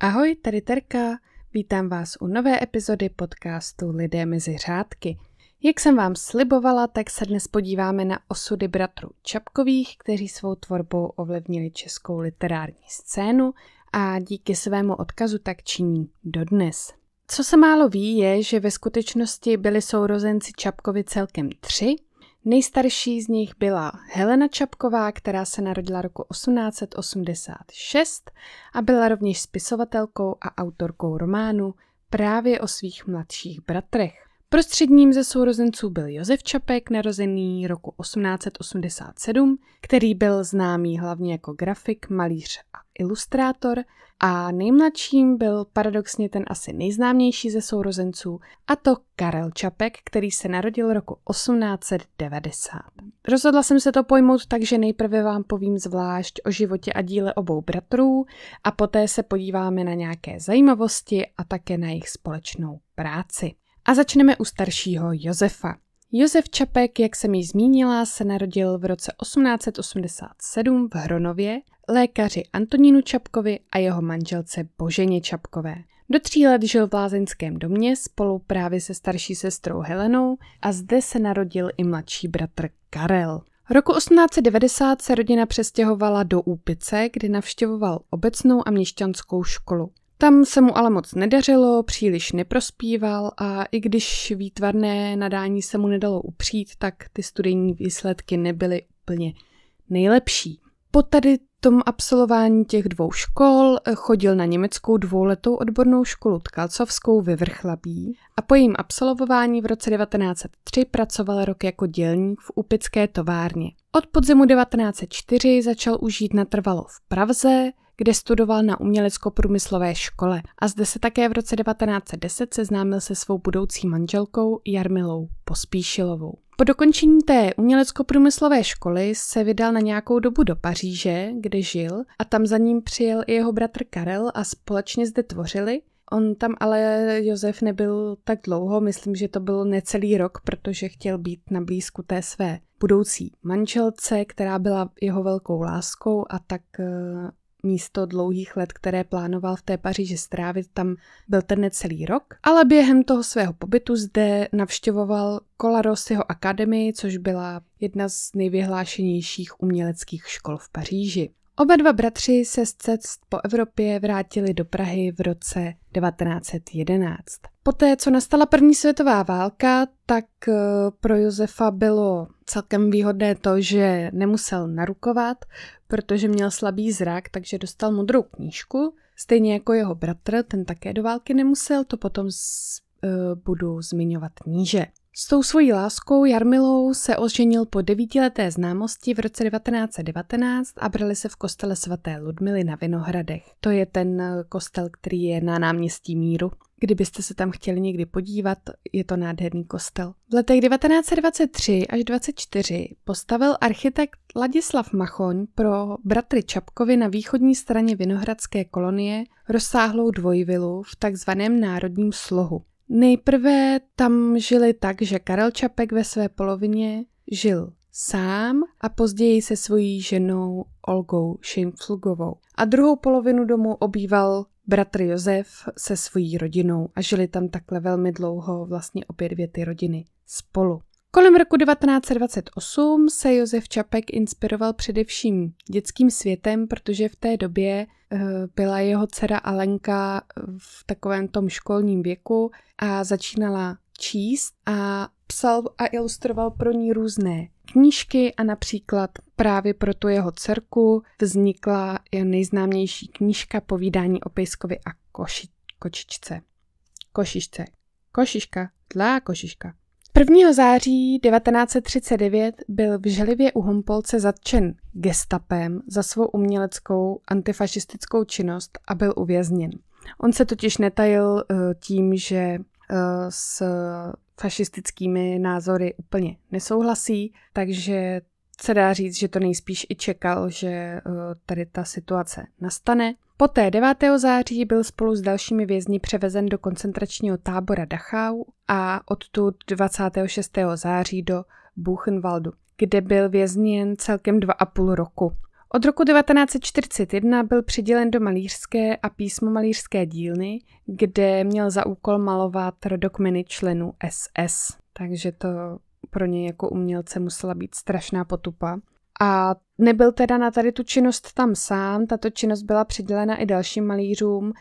Ahoj, tady Terka. Vítám vás u nové epizody podcastu Lidé mezi řádky. Jak jsem vám slibovala, tak se dnes podíváme na osudy bratrů Čapkových, kteří svou tvorbou ovlivnili českou literární scénu a díky svému odkazu tak činí dodnes. Co se málo ví, je, že ve skutečnosti byli sourozenci Čapkovi celkem tři, Nejstarší z nich byla Helena Čapková, která se narodila roku 1886 a byla rovněž spisovatelkou a autorkou románu právě o svých mladších bratrech. Prostředním ze sourozenců byl Josef Čapek, narozený roku 1887, který byl známý hlavně jako grafik, malíř a ilustrátor a nejmladším byl paradoxně ten asi nejznámější ze sourozenců a to Karel Čapek, který se narodil roku 1890. Rozhodla jsem se to pojmout tak, že nejprve vám povím zvlášť o životě a díle obou bratrů a poté se podíváme na nějaké zajímavosti a také na jejich společnou práci. A začneme u staršího Josefa. Josef Čapek, jak jsem ji zmínila, se narodil v roce 1887 v Hronově lékaři Antonínu Čapkovi a jeho manželce Boženě Čapkové. Do tří let žil v lázeňském domě spolu právě se starší sestrou Helenou a zde se narodil i mladší bratr Karel. Roku 1890 se rodina přestěhovala do Úpice, kde navštěvoval obecnou a měšťanskou školu. Tam se mu ale moc nedařilo, příliš neprospíval a i když výtvarné nadání se mu nedalo upřít, tak ty studijní výsledky nebyly úplně nejlepší. Po tady tom absolvování těch dvou škol eh, chodil na německou dvouletou odbornou školu tkalcovskou ve Vrchlabí a po jejím absolvování v roce 1903 pracoval rok jako dělník v upické továrně. Od podzimu 1904 začal užít natrvalo v Pravze, kde studoval na umělecko-průmyslové škole a zde se také v roce 1910 seznámil se svou budoucí manželkou Jarmilou Pospíšilovou. Po dokončení té umělecko-průmyslové školy se vydal na nějakou dobu do Paříže, kde žil a tam za ním přijel i jeho bratr Karel a společně zde tvořili. On tam ale Josef nebyl tak dlouho, myslím, že to byl necelý rok, protože chtěl být na blízku té své budoucí manželce, která byla jeho velkou láskou a tak eh, místo dlouhých let, které plánoval v té Paříži strávit, tam byl ten necelý rok, ale během toho svého pobytu zde navštěvoval Colarosiho akademii, což byla jedna z nejvyhlášenějších uměleckých škol v Paříži. Oba dva bratři se z cest po Evropě vrátili do Prahy v roce 1911. Poté, co nastala první světová válka, tak eh, pro Josefa bylo celkem výhodné to, že nemusel narukovat, protože měl slabý zrak, takže dostal modrou knížku. Stejně jako jeho bratr, ten také do války nemusel, to potom z, eh, budu zmiňovat níže. S tou svojí láskou Jarmilou se oženil po devítileté známosti v roce 1919 a brali se v kostele svaté Ludmily na Vinohradech. To je ten eh, kostel, který je na náměstí Míru. Kdybyste se tam chtěli někdy podívat, je to nádherný kostel. V letech 1923 až 24 postavil architekt Ladislav Machoň pro bratry Čapkovi na východní straně Vinohradské kolonie rozsáhlou dvojvilu v takzvaném národním slohu. Nejprve tam žili tak, že Karel Čapek ve své polovině žil sám a později se svojí ženou Olgou Šimflugovou. A druhou polovinu domu obýval bratr Josef se svojí rodinou a žili tam takhle velmi dlouho vlastně obě dvě ty rodiny spolu. Kolem roku 1928 se Josef Čapek inspiroval především dětským světem, protože v té době eh, byla jeho dcera Alenka eh, v takovém tom školním věku a začínala číst a psal a ilustroval pro ní různé knížky a například právě pro tu jeho dcerku vznikla nejznámější knížka povídání o pejskovi a koši, kočičce. Košišce. Košiška. Tlá košiška. 1. září 1939 byl v Želivě u Humpolce zatčen gestapem za svou uměleckou antifašistickou činnost a byl uvězněn. On se totiž netajil eh, tím, že eh, s fašistickými názory úplně nesouhlasí, takže se dá říct, že to nejspíš i čekal, že eh, tady ta situace nastane. Poté 9. září byl spolu s dalšími vězni převezen do koncentračního tábora Dachau a odtud 26. září do Buchenwaldu, kde byl vězněn celkem 2,5 roku. Od roku 1941 byl přidělen do malířské a písmo malířské dílny, kde měl za úkol malovat rodokmeny členů SS. Takže to pro něj jako umělce musela být strašná potupa. A nebyl teda na tady tu činnost tam sám, tato činnost byla přidělena i dalším malířům,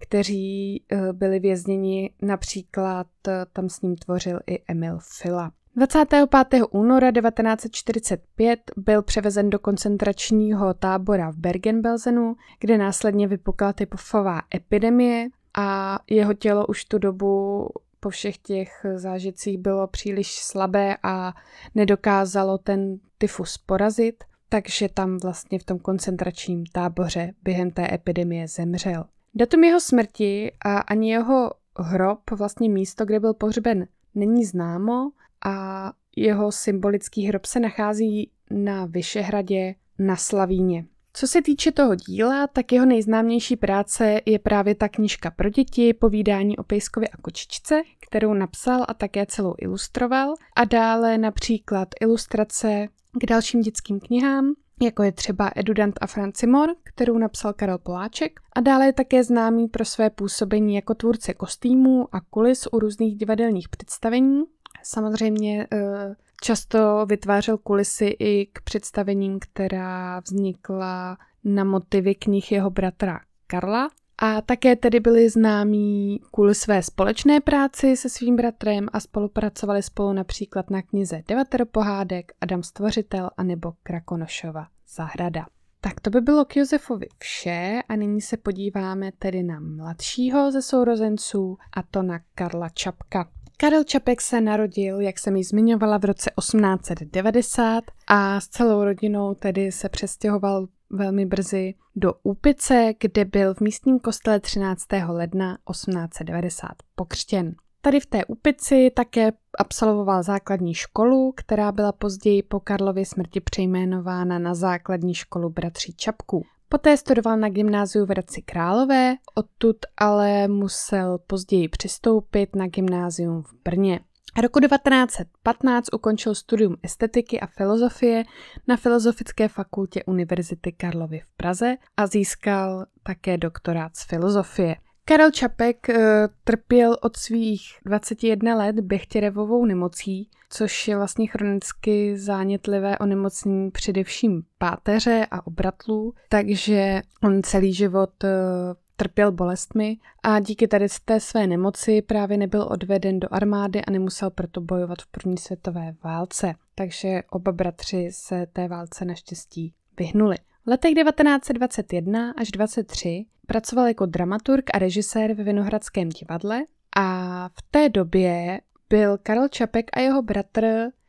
kteří eh, byli vězněni, například eh, tam s ním tvořil i Emil Fila. 25. února 1945 byl převezen do koncentračního tábora v Bergen-Belsenu, kde následně vypukla typofová epidemie a jeho tělo už tu dobu po všech těch zážitcích bylo příliš slabé a nedokázalo ten tyfus porazit, takže tam vlastně v tom koncentračním táboře během té epidemie zemřel. Datum jeho smrti a ani jeho hrob, vlastně místo, kde byl pohřben, není známo a jeho symbolický hrob se nachází na Vyšehradě na Slavíně. Co se týče toho díla, tak jeho nejznámější práce je právě ta knižka pro děti, povídání o Pejskovi a kočičce, kterou napsal a také celou ilustroval, a dále například ilustrace k dalším dětským knihám, jako je třeba Edudant a Francimor, kterou napsal Karel Poláček, a dále je také známý pro své působení jako tvůrce kostýmů a kulis u různých divadelních představení. Samozřejmě eh, Často vytvářel kulisy i k představením, která vznikla na motivy knih jeho bratra Karla. A také tedy byli známí kvůli své společné práci se svým bratrem a spolupracovali spolu například na knize Devatero pohádek, Adam Stvořitel a nebo Krakonošova zahrada. Tak to by bylo k Josefovi vše a nyní se podíváme tedy na mladšího ze sourozenců a to na Karla Čapka. Karel Čapek se narodil, jak jsem ji zmiňovala, v roce 1890 a s celou rodinou tedy se přestěhoval velmi brzy do Úpice, kde byl v místním kostele 13. ledna 1890 pokřtěn. Tady v té Úpici také absolvoval základní školu, která byla později po Karlově smrti přejmenována na základní školu bratří Čapků. Poté studoval na gymnáziu v Hradci Králové, odtud ale musel později přistoupit na gymnázium v Brně. Roku 1915 ukončil studium estetiky a filozofie na Filozofické fakultě Univerzity Karlovy v Praze a získal také doktorát z filozofie. Karel Čapek eh, trpěl od svých 21 let bechtěrevovou nemocí, což je vlastně chronicky zánětlivé onemocnění především páteře a obratlů, takže on celý život eh, trpěl bolestmi a díky tady té své nemoci právě nebyl odveden do armády a nemusel proto bojovat v první světové válce. Takže oba bratři se té válce naštěstí vyhnuli. V letech 1921 až 23 pracoval jako dramaturg a režisér ve Vinohradském divadle a v té době byl Karel Čapek a jeho bratr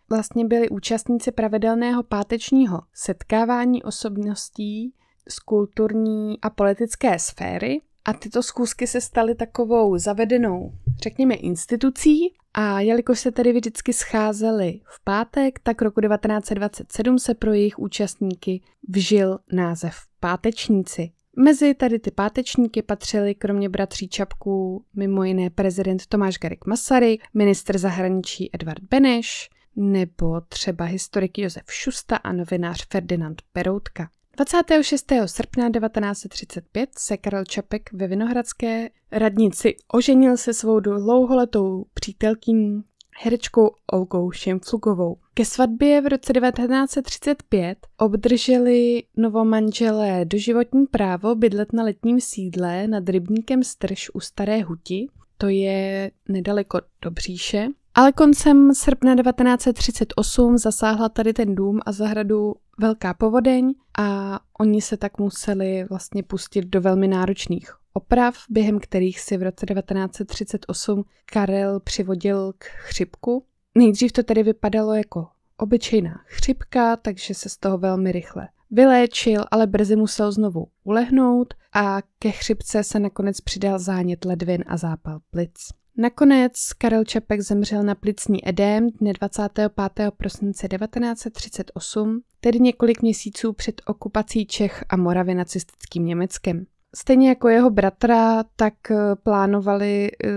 vlastně byli účastníci pravidelného pátečního setkávání osobností z kulturní a politické sféry a tyto schůzky se staly takovou zavedenou, řekněme, institucí a jelikož se tedy vždycky scházeli v pátek, tak roku 1927 se pro jejich účastníky vžil název Pátečníci. Mezi tady ty pátečníky patřili kromě bratří Čapků mimo jiné prezident Tomáš Garik Masaryk, ministr zahraničí Edvard Beneš, nebo třeba historik Josef Šusta a novinář Ferdinand Peroutka. 26. srpna 1935 se Karel Čapek ve Vinohradské radnici oženil se svou dlouholetou přítelkyní herečkou Olgou Šimflugovou. Ke svatbě v roce 1935 obdrželi novomanželé doživotní právo bydlet na letním sídle nad rybníkem Strž u Staré Huti, to je nedaleko Dobříše. Ale koncem srpna 1938 zasáhla tady ten dům a zahradu velká povodeň a oni se tak museli vlastně pustit do velmi náročných oprav, během kterých si v roce 1938 Karel přivodil k chřipku. Nejdřív to tedy vypadalo jako obyčejná chřipka, takže se z toho velmi rychle vyléčil, ale brzy musel znovu ulehnout a ke chřipce se nakonec přidal zánět ledvin a zápal plic. Nakonec Karel Čepek zemřel na plicní edém dne 25. prosince 1938, tedy několik měsíců před okupací Čech a Moravy nacistickým Německem. Stejně jako jeho bratra, tak eh, plánovali eh,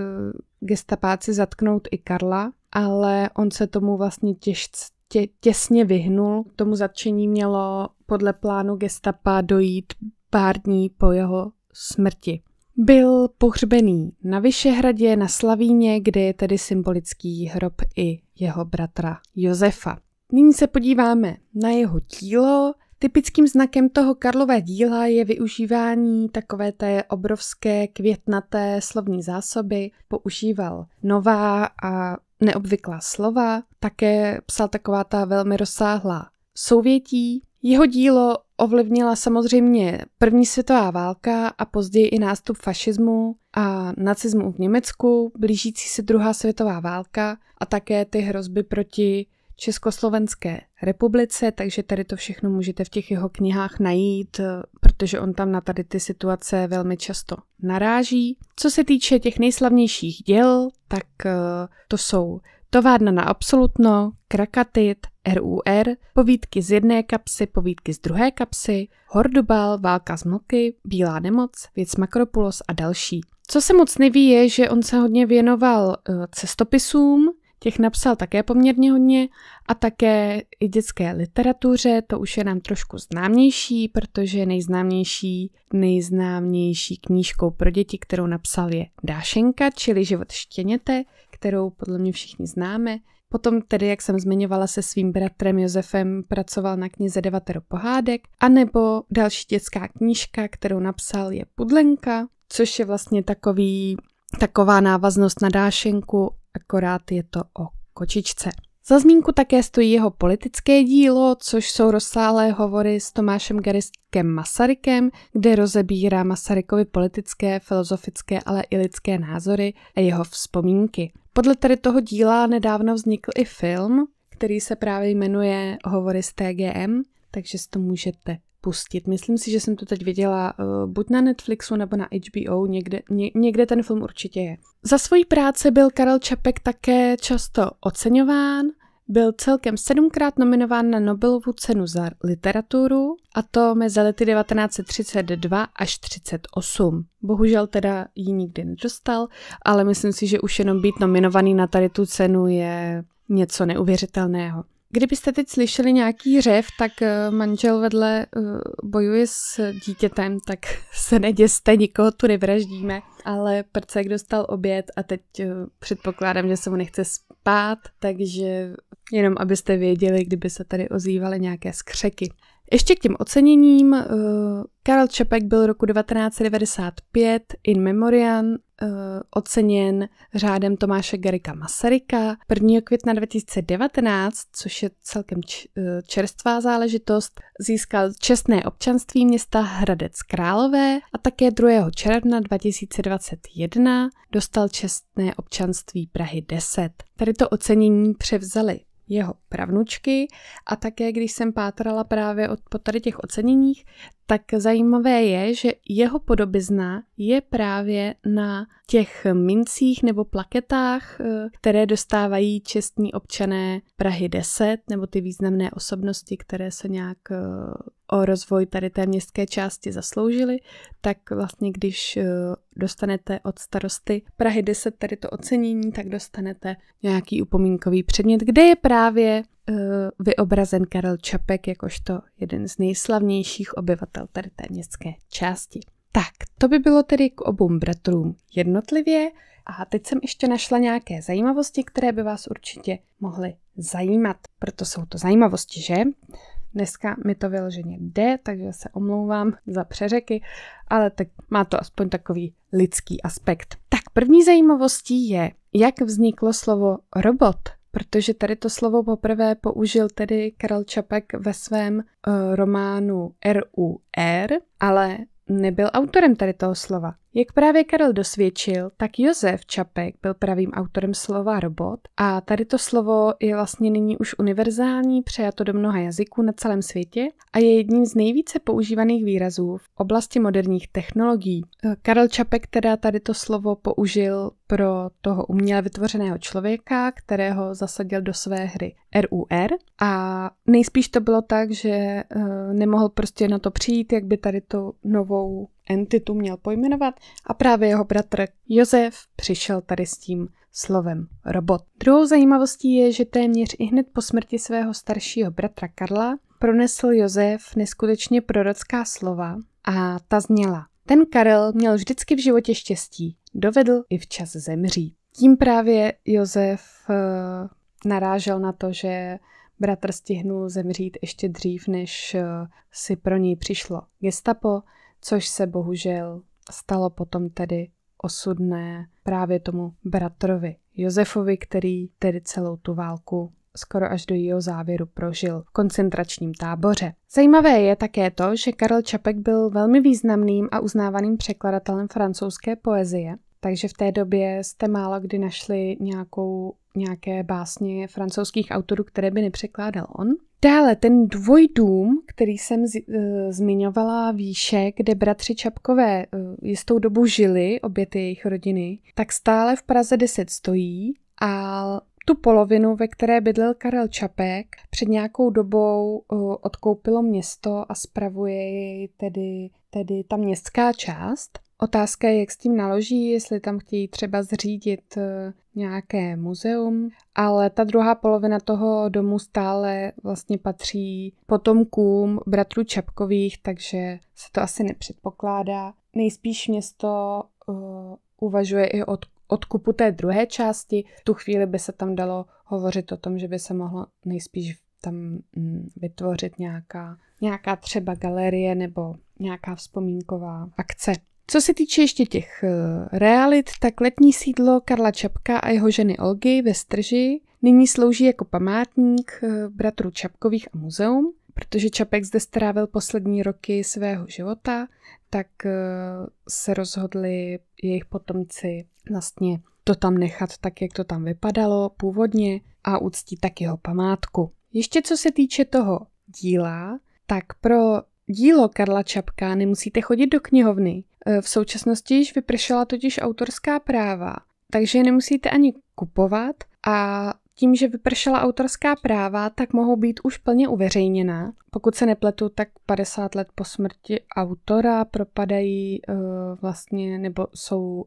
gestapáci zatknout i Karla, ale on se tomu vlastně těžce tě, těsně vyhnul. K tomu zatčení mělo podle plánu gestapa dojít pár dní po jeho smrti. Byl pohřbený na Vyšehradě na Slavíně, kde je tedy symbolický hrob i jeho bratra Josefa. Nyní se podíváme na jeho tílo, Typickým znakem toho Karlova díla je využívání takové té obrovské květnaté slovní zásoby. Používal nová a neobvyklá slova, také psal taková ta velmi rozsáhlá souvětí. Jeho dílo ovlivnila samozřejmě první světová válka a později i nástup fašismu a nacismu v Německu, blížící se druhá světová válka a také ty hrozby proti Československé republice, takže tady to všechno můžete v těch jeho knihách najít, eh, protože on tam na tady ty situace velmi často naráží. Co se týče těch nejslavnějších děl, tak eh, to jsou Továrna na absolutno, Krakatit, RUR, povídky z jedné kapsy, povídky z druhé kapsy, Hordubal, Válka z mlky, Bílá nemoc, Věc Makropulos a další. Co se moc neví je, že on se hodně věnoval eh, cestopisům, Těch napsal také poměrně hodně a také i dětské literatuře, to už je nám trošku známější, protože nejznámější, nejznámější knížkou pro děti, kterou napsal je Dášenka, čili život štěněte, kterou podle mě všichni známe. Potom tedy, jak jsem zmiňovala, se svým bratrem Josefem pracoval na knize Devatero pohádek, anebo další dětská knížka, kterou napsal je Pudlenka, což je vlastně takový, taková návaznost na dášenku akorát je to o kočičce. Za zmínku také stojí jeho politické dílo, což jsou rozsáhlé hovory s Tomášem Garistkem Masarykem, kde rozebírá Masarykovi politické, filozofické, ale i lidské názory a jeho vzpomínky. Podle tady toho díla nedávno vznikl i film, který se právě jmenuje Hovory s TGM, takže si to můžete pustit. Myslím si, že jsem to teď viděla uh, buď na Netflixu nebo na HBO, někde, ně, někde ten film určitě je. Za svoji práci byl Karel Čapek také často oceňován, byl celkem sedmkrát nominován na Nobelovu cenu za literaturu, a to mezi lety 1932 až 1938. Bohužel teda ji nikdy nedostal, ale myslím si, že už jenom být nominovaný na tady tu cenu je něco neuvěřitelného. Kdybyste teď slyšeli nějaký řev, tak eh, manžel vedle eh, bojuje s dítětem, tak se neděste, nikoho tu nevraždíme. Ale prcek dostal oběd a teď eh, předpokládám, že se mu nechce spát, takže jenom abyste věděli, kdyby se tady ozývaly nějaké skřeky. Ještě k těm oceněním. Eh, Karel Čepek byl roku 1995 in memoriam eh, oceněn řádem Tomáše Garika Masaryka 1. května 2019, což je celkem eh, čerstvá záležitost, získal čestné občanství města Hradec Králové a také 2. června 2021 dostal čestné občanství Prahy 10. Tady to ocenění převzali jeho pravnučky a také, když jsem pátrala právě od, po tady těch oceněních, tak zajímavé je, že jeho podobizna je právě na těch mincích nebo plaketách, eh, které dostávají čestní občané Prahy 10 nebo ty významné osobnosti, které se nějak eh, o rozvoj tady té městské části zasloužily. tak vlastně když eh, dostanete od starosty Prahy 10 tady to ocenění, tak dostanete nějaký upomínkový předmět, kde je právě Eh, vyobrazen Karel Čapek jakožto jeden z nejslavnějších obyvatel tady té městské části. Tak, to by bylo tedy k obou bratrům jednotlivě. A teď jsem ještě našla nějaké zajímavosti, které by vás určitě mohly zajímat. Proto jsou to zajímavosti, že? Dneska mi to vyloženě jde, takže se omlouvám za přeřeky, ale tak má to aspoň takový lidský aspekt. Tak první zajímavostí je, jak vzniklo slovo robot protože tady to slovo poprvé použil tedy Karel Čapek ve svém uh, románu RUR, ale nebyl autorem tady toho slova. Jak právě Karel dosvědčil, tak Josef Čapek byl pravým autorem slova robot a tady to slovo je vlastně nyní už univerzální, přejato do mnoha jazyků na celém světě a je jedním z nejvíce používaných výrazů v oblasti moderních technologií. Eh, Karel Čapek teda tady to slovo použil pro toho uměle vytvořeného člověka, kterého zasadil do své hry RUR a nejspíš to bylo tak, že eh, nemohl prostě na to přijít, jak by tady tu novou entitu měl pojmenovat a právě jeho bratr Josef přišel tady s tím slovem robot. Druhou zajímavostí je, že téměř i hned po smrti svého staršího bratra Karla pronesl Josef neskutečně prorocká slova a ta zněla. Ten Karel měl vždycky v životě štěstí, dovedl i včas zemřít. Tím právě Josef eh, narážel na to, že bratr stihnul zemřít ještě dřív, než eh, si pro něj přišlo gestapo což se bohužel stalo potom tedy osudné právě tomu bratrovi Josefovi, který tedy celou tu válku skoro až do jeho závěru prožil v koncentračním táboře. Zajímavé je také to, že Karel Čapek byl velmi významným a uznávaným překladatelem francouzské poezie, takže v té době jste málo kdy našli nějakou, nějaké básně francouzských autorů, které by nepřekládal on. Dále ten dvojdům, který jsem z, e, eh, zmiňovala výše, kde bratři Čapkové e, jistou dobu žili, obě ty jejich rodiny, tak stále v Praze 10 stojí a tu polovinu, ve které bydlel Karel Čapek, před nějakou dobou e, odkoupilo město a spravuje jej tedy, tedy ta městská část. Otázka je, jak s tím naloží, jestli tam chtějí třeba zřídit eh, nějaké muzeum, ale ta druhá polovina toho domu stále vlastně patří potomkům bratrů Čapkových, takže se to asi nepředpokládá. Nejspíš město uh, uvažuje i od odkupu té druhé části. V tu chvíli by se tam dalo hovořit o tom, že by se mohlo nejspíš tam hm, vytvořit nějaká, nějaká třeba galerie nebo nějaká vzpomínková akce. Co se týče ještě těch eh, realit, tak letní sídlo Karla Čapka a jeho ženy Olgy ve Strži nyní slouží jako památník eh, bratrů Čapkových a muzeum. Protože Čapek zde strávil poslední roky svého života, tak eh, se rozhodli jejich potomci vlastně to tam nechat tak, jak to tam vypadalo původně a uctí tak jeho památku. Ještě co se týče toho díla, tak pro dílo Karla Čapka nemusíte chodit do knihovny, Eh, v současnosti již vypršela totiž autorská práva, takže je nemusíte ani kupovat a tím, že vypršela autorská práva, tak mohou být už plně uveřejněná. Pokud se nepletu, tak 50 let po smrti autora propadají uh, vlastně, nebo jsou uh,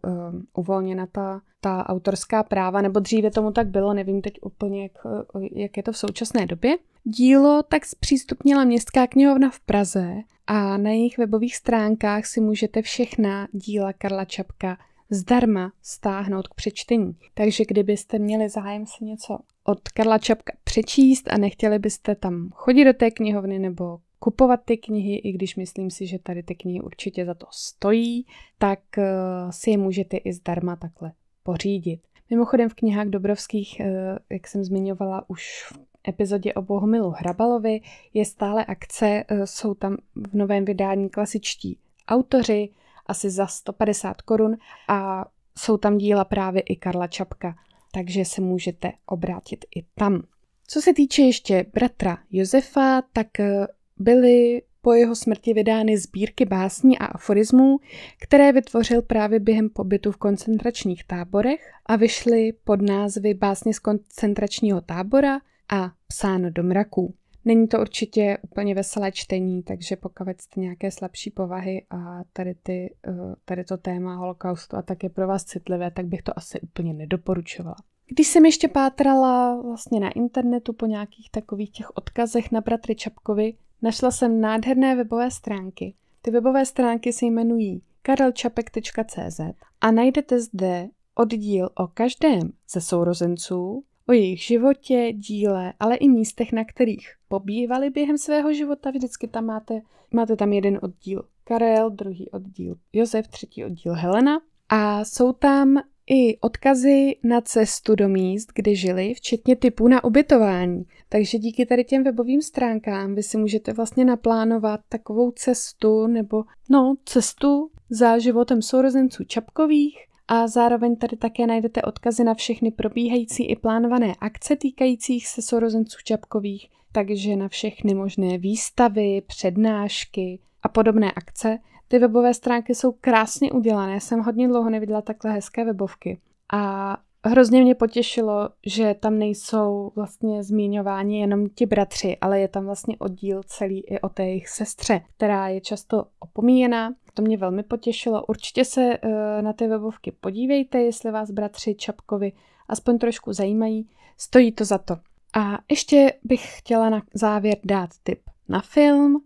uvolněna ta, ta autorská práva, nebo dříve tomu tak bylo, nevím teď úplně, jak, eh, jak je to v současné době. Dílo tak zpřístupnila Městská knihovna v Praze a na jejich webových stránkách si můžete všechna díla Karla Čapka zdarma stáhnout k přečtení. Takže kdybyste měli zájem si něco od Karla Čapka přečíst a nechtěli byste tam chodit do té knihovny nebo kupovat ty knihy, i když myslím si, že tady ty knihy určitě za to stojí, tak eh, si je můžete i zdarma takhle pořídit. Mimochodem v knihách Dobrovských, eh, jak jsem zmiňovala už v epizodě o Bohumilu Hrabalovi, je stále akce, eh, jsou tam v novém vydání klasičtí autoři, asi za 150 korun a jsou tam díla právě i Karla Čapka, takže se můžete obrátit i tam. Co se týče ještě bratra Josefa, tak eh, byly po jeho smrti vydány sbírky básní a aforismů, které vytvořil právě během pobytu v koncentračních táborech a vyšly pod názvy Básně z koncentračního tábora a Psáno do mraků. Není to určitě úplně veselé čtení, takže pokud jste nějaké slabší povahy a tady, ty, eh, tady to téma holokaustu a tak je pro vás citlivé, tak bych to asi úplně nedoporučovala. Když jsem ještě pátrala vlastně na internetu po nějakých takových těch odkazech na bratry Čapkovi, našla jsem nádherné webové stránky. Ty webové stránky se jmenují karelčapek.cz a najdete zde oddíl o každém ze sourozenců O jejich životě, díle, ale i místech, na kterých pobývali během svého života. Vždycky tam máte, máte tam jeden oddíl Karel, druhý oddíl Josef, třetí oddíl Helena. A jsou tam i odkazy na cestu do míst, kde žili, včetně typů na ubytování. Takže díky tady těm webovým stránkám vy si můžete vlastně naplánovat takovou cestu nebo no, cestu za životem sourozenců Čapkových, a zároveň tady také najdete odkazy na všechny probíhající i plánované akce týkajících se sourozenců Čapkových, takže na všechny možné výstavy, přednášky a podobné akce. Ty webové stránky jsou krásně udělané, jsem hodně dlouho neviděla takhle hezké webovky. A Hrozně mě potěšilo, že tam nejsou vlastně zmíňováni jenom ti bratři, ale je tam vlastně oddíl celý i o té jejich sestře, která je často opomíjená. To mě velmi potěšilo. Určitě se eh, na ty webovky podívejte, jestli vás bratři Čapkovi aspoň trošku zajímají. Stojí to za to. A ještě bych chtěla na závěr dát tip na film.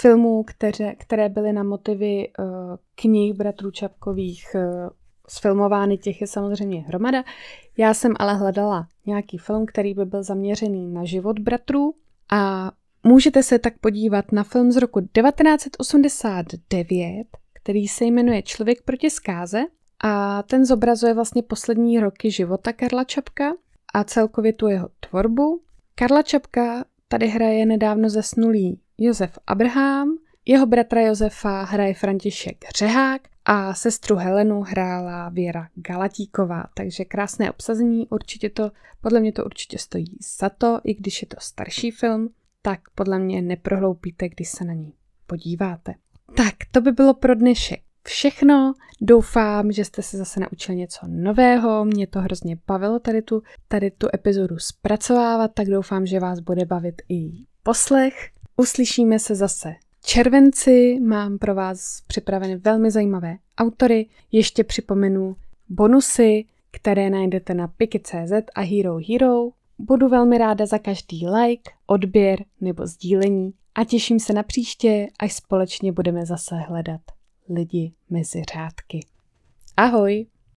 Filmů, které, které byly na motivy eh, knih bratrů Čapkových eh, sfilmovány těch je samozřejmě hromada. Já jsem ale hledala nějaký film, který by byl zaměřený na život bratrů a můžete se tak podívat na film z roku 1989, který se jmenuje Člověk proti zkáze a ten zobrazuje vlastně poslední roky života Karla Čapka a celkově tu jeho tvorbu. Karla Čapka tady hraje nedávno zesnulý Josef Abraham, jeho bratra Josefa hraje František Řehák a sestru Helenu hrála Věra Galatíková, takže krásné obsazení, určitě to, podle mě to určitě stojí za to, i když je to starší film, tak podle mě neprohloupíte, když se na ní podíváte. Tak, to by bylo pro dnešek všechno. Doufám, že jste se zase naučili něco nového. Mě to hrozně bavilo tady tu, tady tu epizodu zpracovávat, tak doufám, že vás bude bavit i poslech. Uslyšíme se zase červenci mám pro vás připraveny velmi zajímavé autory. Ještě připomenu bonusy, které najdete na piki.cz a Hero Hero. Budu velmi ráda za každý like, odběr nebo sdílení a těším se na příště, až společně budeme zase hledat lidi mezi řádky. Ahoj!